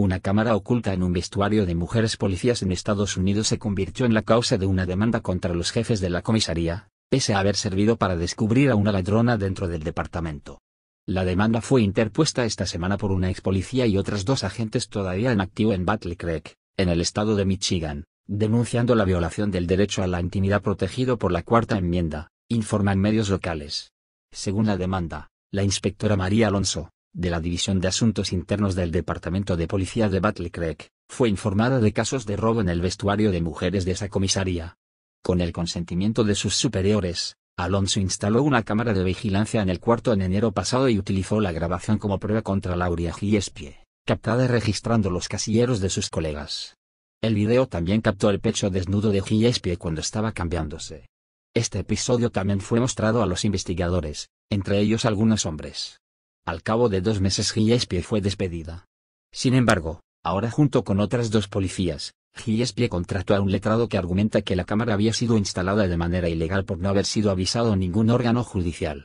Una cámara oculta en un vestuario de mujeres policías en Estados Unidos se convirtió en la causa de una demanda contra los jefes de la comisaría, pese a haber servido para descubrir a una ladrona dentro del departamento. La demanda fue interpuesta esta semana por una ex policía y otras dos agentes todavía en activo en Battle Creek, en el estado de Michigan, denunciando la violación del derecho a la intimidad protegido por la Cuarta Enmienda, informan medios locales. Según la demanda, la inspectora María Alonso, de la División de Asuntos Internos del Departamento de Policía de Battle Creek, fue informada de casos de robo en el vestuario de mujeres de esa comisaría. Con el consentimiento de sus superiores, Alonso instaló una cámara de vigilancia en el cuarto en enero pasado y utilizó la grabación como prueba contra Lauria Gillespie, captada registrando los casilleros de sus colegas. El video también captó el pecho desnudo de Gillespie cuando estaba cambiándose. Este episodio también fue mostrado a los investigadores, entre ellos algunos hombres. Al cabo de dos meses Gillespie fue despedida. Sin embargo, ahora junto con otras dos policías, Gillespie contrató a un letrado que argumenta que la cámara había sido instalada de manera ilegal por no haber sido avisado ningún órgano judicial.